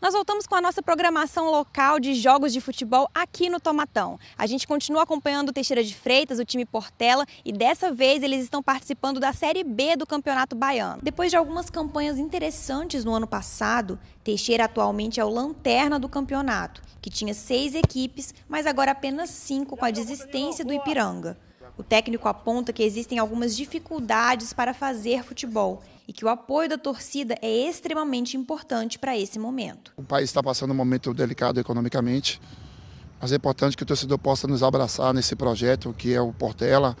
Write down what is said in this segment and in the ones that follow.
Nós voltamos com a nossa programação local de jogos de futebol aqui no Tomatão. A gente continua acompanhando o Teixeira de Freitas, o time Portela, e dessa vez eles estão participando da Série B do Campeonato Baiano. Depois de algumas campanhas interessantes no ano passado, Teixeira atualmente é o lanterna do campeonato, que tinha seis equipes, mas agora apenas cinco com a desistência do Ipiranga. O técnico aponta que existem algumas dificuldades para fazer futebol e que o apoio da torcida é extremamente importante para esse momento. O país está passando um momento delicado economicamente, mas é importante que o torcedor possa nos abraçar nesse projeto que é o Portela,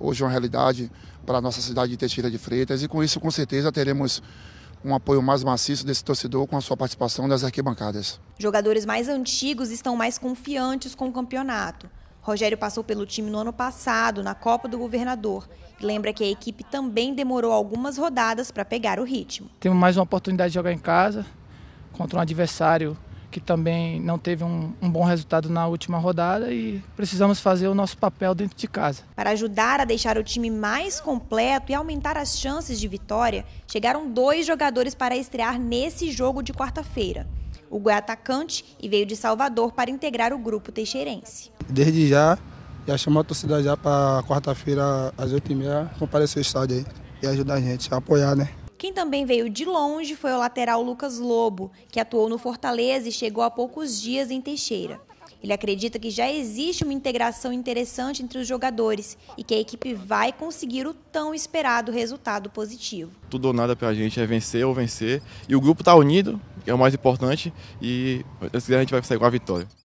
hoje uma realidade para a nossa cidade de Teixeira de Freitas e com isso com certeza teremos um apoio mais maciço desse torcedor com a sua participação nas arquibancadas. Jogadores mais antigos estão mais confiantes com o campeonato. Rogério passou pelo time no ano passado, na Copa do Governador. lembra que a equipe também demorou algumas rodadas para pegar o ritmo. Temos mais uma oportunidade de jogar em casa contra um adversário que também não teve um, um, bom resultado na última rodada e precisamos fazer o nosso papel dentro de casa. Para ajudar a deixar o time mais completo e aumentar as chances de vitória, chegaram dois jogadores para estrear nesse jogo de quarta-feira. O Goi é atacante e veio de Salvador para integrar o grupo teixeirense desde já, já chamou a torcida já para quarta-feira às 8h30 comparecer ao estádio aí e ajudar a gente a apoiar, né? Quem também veio de longe foi o lateral Lucas Lobo, que atuou no Fortaleza e chegou há poucos dias em Teixeira. Ele acredita que já existe uma integração interessante entre os jogadores e que a equipe vai conseguir o tão esperado resultado positivo. Tudo ou nada para a gente é vencer ou vencer. E o grupo está unido, que é o mais importante, e a gente vai sair com a vitória.